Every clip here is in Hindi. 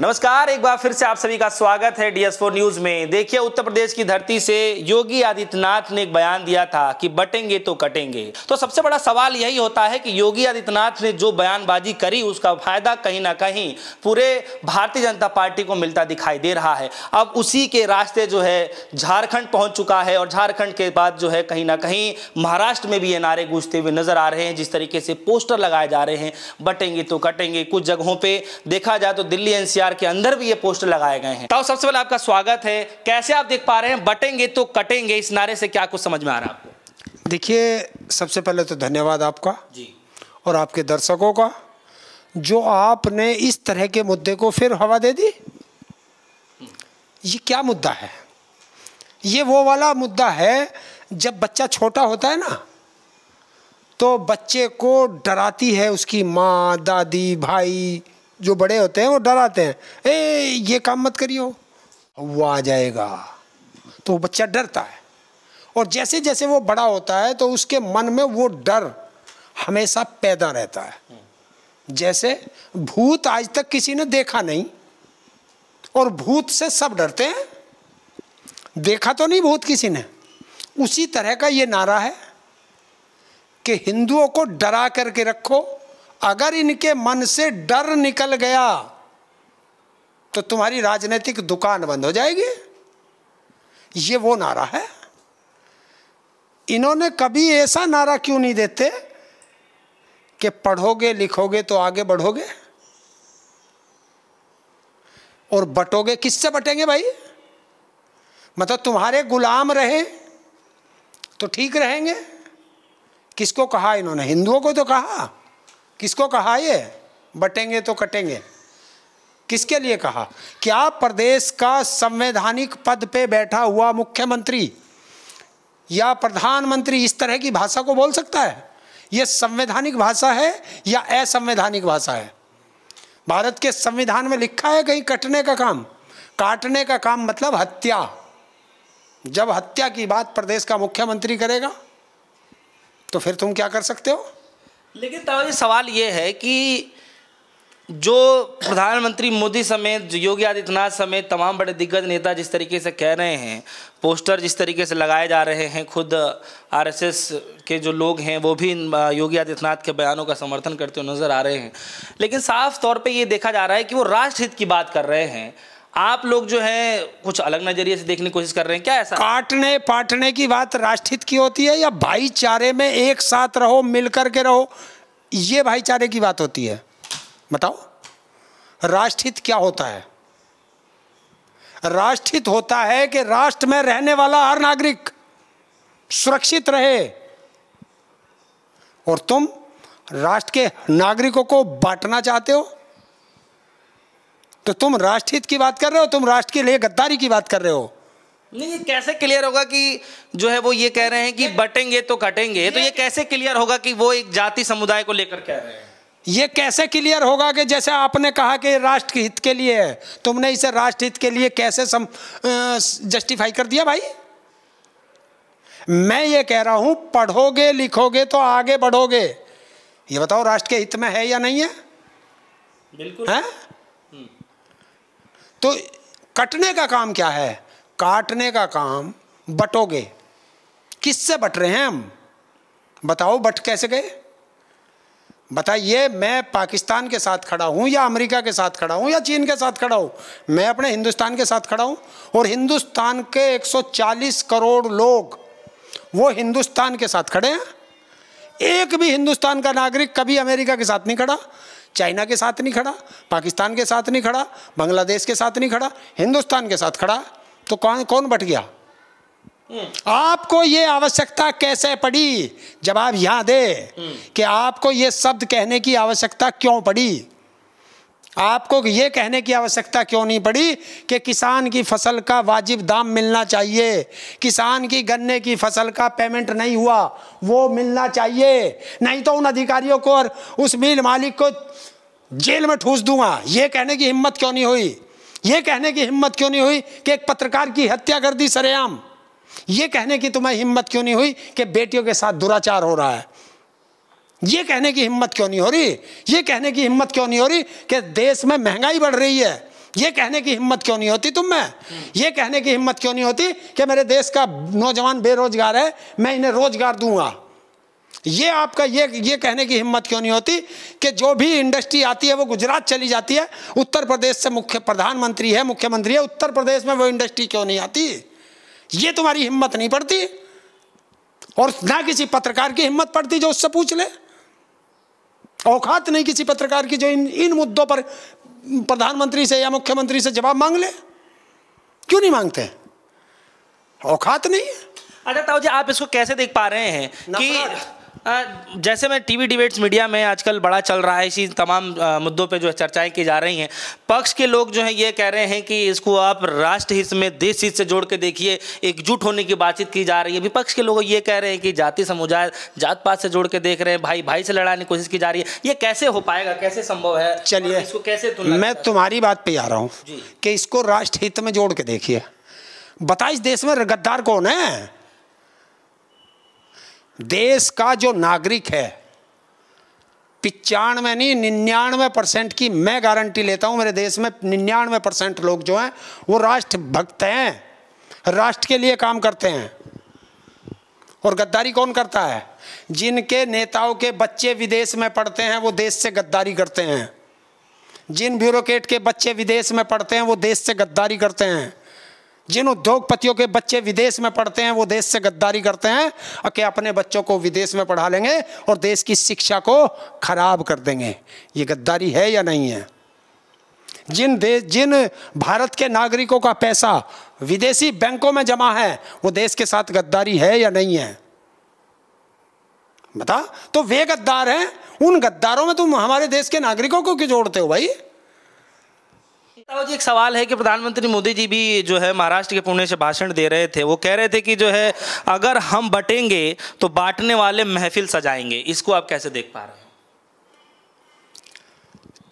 नमस्कार एक बार फिर से आप सभी का स्वागत है डीएस फोर न्यूज में देखिए उत्तर प्रदेश की धरती से योगी आदित्यनाथ ने एक बयान दिया था कि बटेंगे तो कटेंगे तो सबसे बड़ा सवाल यही होता है कि योगी आदित्यनाथ ने जो बयानबाजी करी उसका फायदा कहीं ना कहीं पूरे भारतीय जनता पार्टी को मिलता दिखाई दे रहा है अब उसी के रास्ते जो है झारखंड पहुंच चुका है और झारखंड के बाद जो है कहीं ना कहीं महाराष्ट्र में भी ये नारे गूंजते हुए नजर आ रहे हैं जिस तरीके से पोस्टर लगाए जा रहे हैं बटेंगे तो कटेंगे कुछ जगहों पर देखा जाए तो दिल्ली एनसीआर एनसीआर के अंदर भी ये पोस्टर लगाए गए हैं तो सबसे पहले आपका स्वागत है कैसे आप देख पा रहे हैं बटेंगे तो कटेंगे इस नारे से क्या कुछ समझ में आ रहा है आपको देखिए सबसे पहले तो धन्यवाद आपका जी और आपके दर्शकों का जो आपने इस तरह के मुद्दे को फिर हवा दे दी ये क्या मुद्दा है ये वो वाला मुद्दा है जब बच्चा छोटा होता है ना तो बच्चे को डराती है उसकी माँ दादी भाई जो बड़े होते हैं वो डराते हैं ए ये काम मत करियो वो आ जाएगा तो बच्चा डरता है और जैसे जैसे वो बड़ा होता है तो उसके मन में वो डर हमेशा पैदा रहता है जैसे भूत आज तक किसी ने देखा नहीं और भूत से सब डरते हैं देखा तो नहीं भूत किसी ने उसी तरह का ये नारा है कि हिंदुओं को डरा करके रखो अगर इनके मन से डर निकल गया तो तुम्हारी राजनीतिक दुकान बंद हो जाएगी ये वो नारा है इन्होंने कभी ऐसा नारा क्यों नहीं देते कि पढ़ोगे लिखोगे तो आगे बढ़ोगे और बटोगे किससे बटेंगे भाई मतलब तुम्हारे गुलाम रहे तो ठीक रहेंगे किसको कहा इन्होंने हिंदुओं को तो कहा किसको कहा ये बटेंगे तो कटेंगे किसके लिए कहा क्या प्रदेश का संवैधानिक पद पे बैठा हुआ मुख्यमंत्री या प्रधानमंत्री इस तरह की भाषा को बोल सकता है यह संवैधानिक भाषा है या असंवैधानिक भाषा है भारत के संविधान में लिखा है कहीं कटने का काम काटने का काम मतलब हत्या जब हत्या की बात प्रदेश का मुख्यमंत्री करेगा तो फिर तुम क्या कर सकते हो लेकिन तब सवाल ये है कि जो प्रधानमंत्री मोदी समेत योगी आदित्यनाथ समेत तमाम बड़े दिग्गज नेता जिस तरीके से कह रहे हैं पोस्टर जिस तरीके से लगाए जा रहे हैं खुद आरएसएस के जो लोग हैं वो भी योगी आदित्यनाथ के बयानों का समर्थन करते हुए नज़र आ रहे हैं लेकिन साफ तौर पे ये देखा जा रहा है कि वो राष्ट्रहित की बात कर रहे हैं आप लोग जो है कुछ अलग नजरिए से देखने की कोशिश कर रहे हैं क्या ऐसा काटने पाटने की बात राष्ट्रित की होती है या भाईचारे में एक साथ रहो मिलकर के रहो ये भाईचारे की बात होती है बताओ राष्ट्रित क्या होता है राष्ट्रित होता है कि राष्ट्र में रहने वाला हर नागरिक सुरक्षित रहे और तुम राष्ट्र के नागरिकों को बांटना चाहते हो तो तुम राष्ट्रहित की बात कर रहे हो तुम राष्ट्र के लिए गद्दारी की बात कर रहे हो नहीं कैसे क्लियर होगा कि जो है वो ये कह रहे हैं कि बटेंगे तो कटेंगे तो ये कैसे क्लियर होगा कि वो एक जाति समुदाय को लेकर कह रहे हैं ये कैसे क्लियर होगा कि जैसे आपने कहा कि राष्ट्र हित के लिए है तुमने इसे राष्ट्र हित के लिए कैसे सम जस्टिफाई कर दिया भाई मैं ये कह रहा हूं पढ़ोगे लिखोगे तो आगे बढ़ोगे ये बताओ राष्ट्र के हित में है या नहीं है बिल्कुल है तो कटने का काम क्या है काटने का काम बटोगे किससे बट रहे हैं हम बताओ बट कैसे गए बताइए मैं पाकिस्तान के साथ खड़ा हूँ या अमेरिका के साथ खड़ा हूँ या चीन के साथ खड़ा हूँ मैं अपने हिंदुस्तान के साथ खड़ा हूँ और हिंदुस्तान के 140 करोड़ लोग वो हिंदुस्तान के साथ खड़े हैं एक भी हिंदुस्तान का नागरिक कभी अमेरिका के साथ नहीं खड़ा चाइना के साथ नहीं खड़ा पाकिस्तान के साथ नहीं खड़ा बांग्लादेश के साथ नहीं खड़ा हिंदुस्तान के साथ खड़ा तो कौन कौन बट गया हम्म। आपको ये आवश्यकता कैसे पड़ी जवाब यहां दे हम्म। कि आपको ये शब्द कहने की आवश्यकता क्यों पड़ी आपको ये कहने की आवश्यकता क्यों नहीं पड़ी कि किसान की फसल का वाजिब दाम मिलना चाहिए किसान की गन्ने की फसल का पेमेंट नहीं हुआ वो मिलना चाहिए नहीं तो उन अधिकारियों को और उस मिल मालिक को जेल में ठूस दूंगा ये कहने की हिम्मत क्यों नहीं हुई ये कहने की हिम्मत क्यों नहीं हुई कि एक पत्रकार की हत्या कर दी सरेआम ये कहने की तुम्हें हिम्मत क्यों नहीं हुई कि बेटियों के साथ दुराचार हो रहा है ये कहने की हिम्मत क्यों नहीं हो रही ये कहने की हिम्मत क्यों नहीं हो रही कि देश में महंगाई बढ़ रही है ये कहने की हिम्मत क्यों नहीं होती तुम में ये कहने की हिम्मत क्यों नहीं होती कि मेरे देश का नौजवान बेरोजगार है मैं इन्हें रोजगार दूंगा ये आपका ये ये कहने की हिम्मत क्यों नहीं होती कि जो भी इंडस्ट्री आती है वो गुजरात चली जाती है उत्तर प्रदेश से मुख्य प्रधानमंत्री है मुख्यमंत्री है उत्तर प्रदेश में वो इंडस्ट्री क्यों नहीं आती ये तुम्हारी हिम्मत नहीं पड़ती और ना किसी पत्रकार की हिम्मत पड़ती जो उससे पूछ ले औकात नहीं किसी पत्रकार की जो इन इन मुद्दों पर प्रधानमंत्री से या मुख्यमंत्री से जवाब मांग ले क्यों नहीं मांगते औकात नहीं अच्छा ताऊ जी आप इसको कैसे देख पा रहे हैं कि जैसे मैं टीवी डिबेट्स मीडिया में आजकल बड़ा चल रहा है इसी तमाम मुद्दों पे जो है चर्चाएं की जा रही हैं पक्ष के लोग जो हैं ये कह रहे हैं कि इसको आप राष्ट्र हित में देश हित से जोड़ के देखिए एकजुट होने की बातचीत की जा रही है विपक्ष के लोग ये कह रहे हैं कि जाति समुदाय जात पात से जोड़ के देख रहे हैं भाई भाई से लड़ाने की कोशिश की जा रही है ये कैसे हो पाएगा कैसे संभव है चलिए इसको कैसे मैं तुम्हारी बात पर आ रहा हूँ कि इसको राष्ट्र हित में जोड़ के देखिए बताइए इस देश में गद्दार कौन है देश का जो नागरिक है पिचानवे नहीं निन्यानवे परसेंट की मैं गारंटी लेता हूं मेरे देश में निन्यानवे परसेंट लोग जो हैं वो राष्ट्र भक्त हैं राष्ट्र के लिए काम करते हैं और गद्दारी कौन करता है जिनके नेताओं के बच्चे विदेश में पढ़ते हैं वो देश से गद्दारी करते हैं जिन ब्यूरोक्रेट के बच्चे विदेश में पढ़ते हैं वो देश से गद्दारी करते हैं जिन उद्योगपतियों के बच्चे विदेश में पढ़ते हैं वो देश से गद्दारी करते हैं और कि अपने बच्चों को विदेश में पढ़ा लेंगे और देश की शिक्षा को खराब कर देंगे ये गद्दारी है या नहीं है जिन देश जिन भारत के नागरिकों का पैसा विदेशी बैंकों में जमा है वो देश के साथ गद्दारी है या नहीं है बता तो वे गद्दार हैं उन गद्दारों में तुम हमारे देश के नागरिकों को क्यों जोड़ते हो भाई जी एक सवाल है कि प्रधानमंत्री मोदी जी भी जो है महाराष्ट्र के पुणे से भाषण दे रहे थे वो कह रहे थे कि जो है अगर हम बटेंगे तो बांटने वाले महफिल सजाएंगे इसको आप कैसे देख पा रहे हैं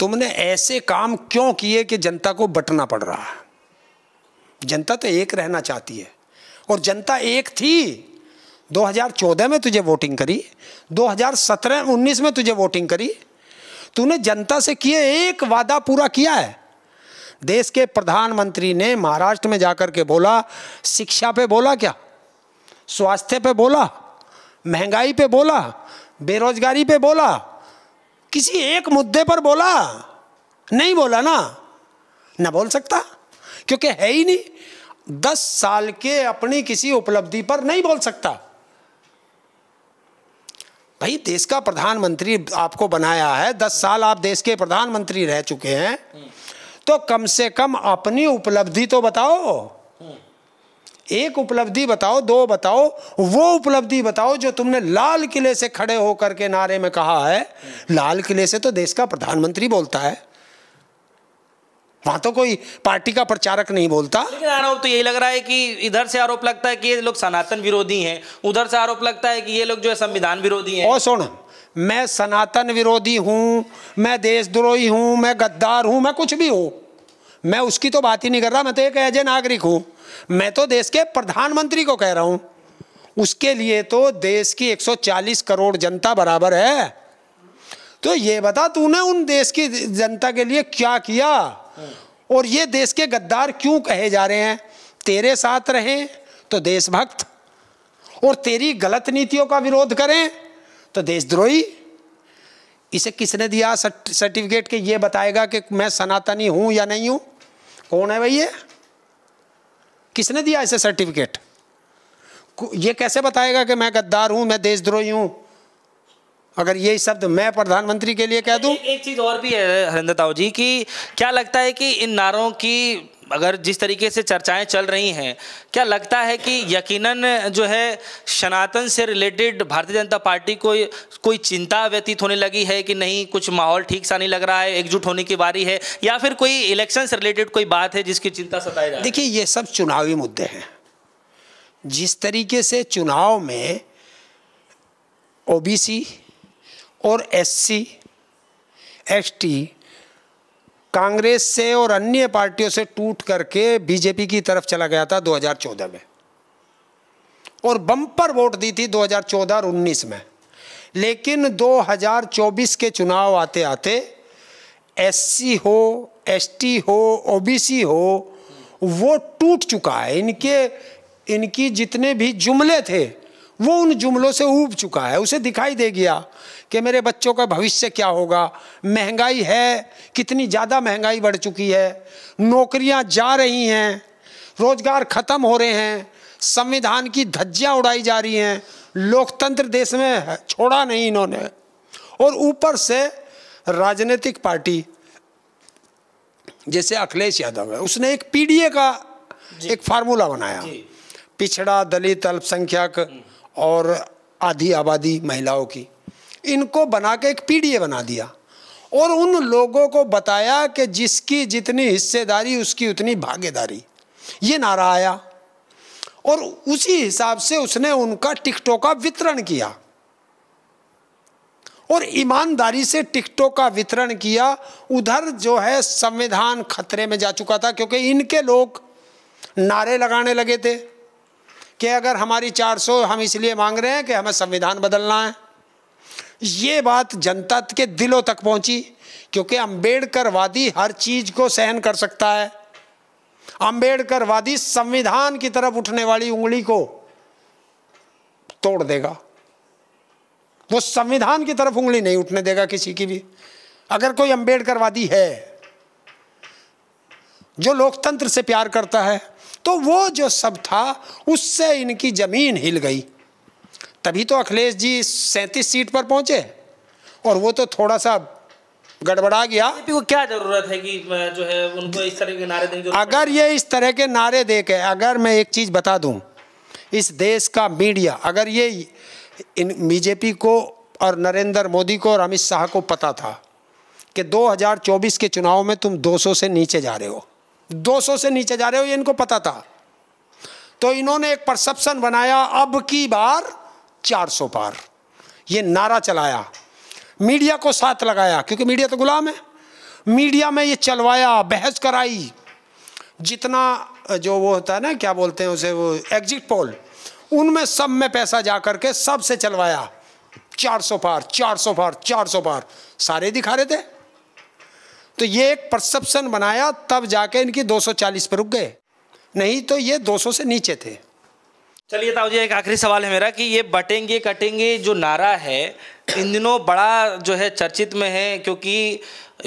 तुमने ऐसे काम क्यों किए कि जनता को बटना पड़ रहा है जनता तो एक रहना चाहती है और जनता एक थी 2014 में तुझे वोटिंग करी 2017-19 में तुझे वोटिंग करी तूने जनता से किए एक वादा पूरा किया है देश के प्रधानमंत्री ने महाराष्ट्र में जाकर के बोला शिक्षा पे बोला क्या स्वास्थ्य पे बोला महंगाई पे बोला बेरोजगारी पे बोला किसी एक मुद्दे पर बोला नहीं बोला ना ना बोल सकता क्योंकि है ही नहीं दस साल के अपनी किसी उपलब्धि पर नहीं बोल सकता भाई देश का प्रधानमंत्री आपको बनाया है दस साल आप देश के प्रधानमंत्री रह चुके हैं तो कम से कम अपनी उपलब्धि तो बताओ एक उपलब्धि बताओ दो बताओ वो उपलब्धि बताओ जो तुमने लाल किले से खड़े होकर के नारे में कहा है लाल किले से तो देश का प्रधानमंत्री बोलता है वहां तो कोई पार्टी का प्रचारक नहीं बोलता लेकिन आरोप तो यही लग रहा है कि इधर से आरोप लगता है कि ये लोग सनातन विरोधी हैं उधर से आरोप लगता है कि ये लोग जो है संविधान विरोधी हैं और सुन मैं सनातन विरोधी हूं मैं देशद्रोही हूं मैं गद्दार हूं मैं कुछ भी हूं मैं उसकी तो बात ही नहीं कर रहा मैं तो एक एज ए नागरिक हूँ मैं तो देश के प्रधानमंत्री को कह रहा हूँ उसके लिए तो देश की 140 करोड़ जनता बराबर है तो ये बता तूने उन देश की जनता के लिए क्या किया और ये देश के गद्दार क्यों कहे जा रहे हैं तेरे साथ रहें तो देशभक्त और तेरी गलत नीतियों का विरोध करें तो देशद्रोही इसे किसने दिया सर्टिफिकेट के ये बताएगा कि मैं सनातनी हूँ या नहीं हूँ कौन है भाई ये किसने दिया इसे सर्टिफिकेट ये कैसे बताएगा कि मैं गद्दार हूं मैं देशद्रोही हूं अगर ये शब्द मैं प्रधानमंत्री के लिए कह दूं एक चीज और भी है हरिंदर ताऊ जी कि क्या लगता है कि इन नारों की अगर जिस तरीके से चर्चाएं चल रही हैं क्या लगता है कि यकीनन जो है सनातन से रिलेटेड भारतीय जनता पार्टी को कोई चिंता व्यतीत होने लगी है कि नहीं कुछ माहौल ठीक सा नहीं लग रहा है एकजुट होने की बारी है या फिर कोई इलेक्शन से रिलेटेड कोई बात है जिसकी चिंता सताई जाए देखिए ये सब चुनावी मुद्दे हैं जिस तरीके से चुनाव में ओ और एस सी कांग्रेस से और अन्य पार्टियों से टूट करके बीजेपी की तरफ चला गया था 2014 में और बम्पर वोट दी थी 2014 और 19 में लेकिन 2024 के चुनाव आते आते एससी हो एसटी हो ओबीसी हो वो टूट चुका है इनके इनकी जितने भी जुमले थे वो उन जुमलों से ऊब चुका है उसे दिखाई दे गया कि मेरे बच्चों का भविष्य क्या होगा महंगाई है कितनी ज़्यादा महंगाई बढ़ चुकी है नौकरियां जा रही हैं रोजगार ख़त्म हो रहे हैं संविधान की धज्जियां उड़ाई जा रही हैं लोकतंत्र देश में छोड़ा नहीं इन्होंने और ऊपर से राजनीतिक पार्टी जैसे अखिलेश यादव है उसने एक पीडीए का एक फार्मूला बनाया पिछड़ा दलित अल्पसंख्यक हम्म। और आधी आबादी महिलाओं की इनको बना के एक पीडीए बना दिया और उन लोगों को बताया कि जिसकी जितनी हिस्सेदारी उसकी उतनी भागीदारी ये नारा आया और उसी हिसाब से उसने उनका टिकटों का वितरण किया और ईमानदारी से टिकटों का वितरण किया उधर जो है संविधान खतरे में जा चुका था क्योंकि इनके लोग नारे लगाने लगे थे कि अगर हमारी 400 हम इसलिए मांग रहे हैं कि हमें संविधान बदलना है ये बात जनता के दिलों तक पहुंची क्योंकि अंबेडकरवादी हर चीज को सहन कर सकता है अंबेडकरवादी संविधान की तरफ उठने वाली उंगली को तोड़ देगा वो संविधान की तरफ उंगली नहीं उठने देगा किसी की भी अगर कोई अंबेडकरवादी है जो लोकतंत्र से प्यार करता है तो वो जो सब था उससे इनकी जमीन हिल गई तभी तो अखिलेश जी सैंतीस सीट पर पहुंचे और वो तो थोड़ा सा गड़बड़ा गया को क्या जरूरत है कि जो है उनको इस तरह के नारे देंगे अगर ये इस तरह के नारे दे के अगर मैं एक चीज़ बता दूं इस देश का मीडिया अगर ये इन बीजेपी को और नरेंद्र मोदी को और अमित शाह को पता था कि 2024 के चुनाव में तुम 200 से नीचे जा रहे हो 200 से नीचे जा रहे हो ये इनको पता था तो इन्होंने एक परसेप्शन बनाया अब की बार 400 पार ये नारा चलाया मीडिया को साथ लगाया क्योंकि मीडिया तो गुलाम है मीडिया में ये चलवाया बहस कराई जितना जो वो होता है ना क्या बोलते हैं उसे वो एग्जिट पोल उनमें सब में पैसा जा करके सब से चलवाया 400 पार 400 पार 400 पार सारे दिखा रहे थे तो ये एक परसेप्शन बनाया तब जाके इनकी 240 पर रुक गए नहीं तो ये 200 से नीचे थे चलिए ताऊ जी एक आखिरी सवाल है मेरा कि ये बटेंगे कटेंगे जो नारा है इन दिनों बड़ा जो है चर्चित में है क्योंकि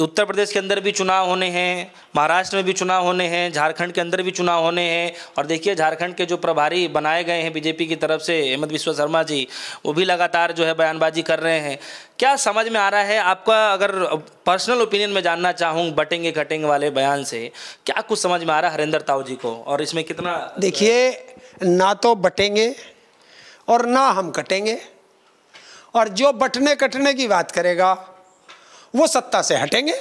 उत्तर प्रदेश के अंदर भी चुनाव होने हैं महाराष्ट्र में भी चुनाव होने हैं झारखंड के अंदर भी चुनाव होने हैं और देखिए झारखंड के जो प्रभारी बनाए गए हैं बीजेपी की तरफ से हेमंत विश्व शर्मा जी वो भी लगातार जो है बयानबाजी कर रहे हैं क्या समझ में आ रहा है आपका अगर पर्सनल ओपिनियन में जानना चाहूँ बटेंगे कटेंगे वाले बयान से क्या कुछ समझ में आ रहा है हरेंद्र ताऊ जी को और इसमें कितना देखिए ना तो बटेंगे और ना हम कटेंगे और जो बटने कटने की बात करेगा वो सत्ता से हटेंगे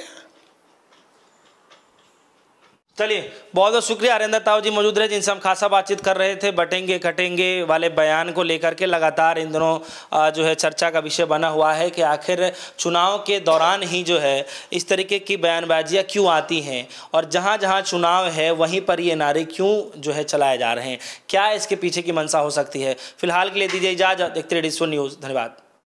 चलिए बहुत बहुत शुक्रिया हरेंद्र ताव जी मौजूद रहे जिनसे हम खासा बातचीत कर रहे थे बटेंगे कटेंगे वाले बयान को लेकर के लगातार इन दिनों जो है चर्चा का विषय बना हुआ है कि आखिर चुनाव के दौरान ही जो है इस तरीके की बयानबाजियाँ क्यों आती हैं और जहाँ जहाँ चुनाव है वहीं पर ये नारे क्यों जो है चलाए जा रहे हैं क्या इसके पीछे की मंशा हो सकती है फिलहाल के लिए दीजिए इजाज़त देखते रहिए न्यूज़ धन्यवाद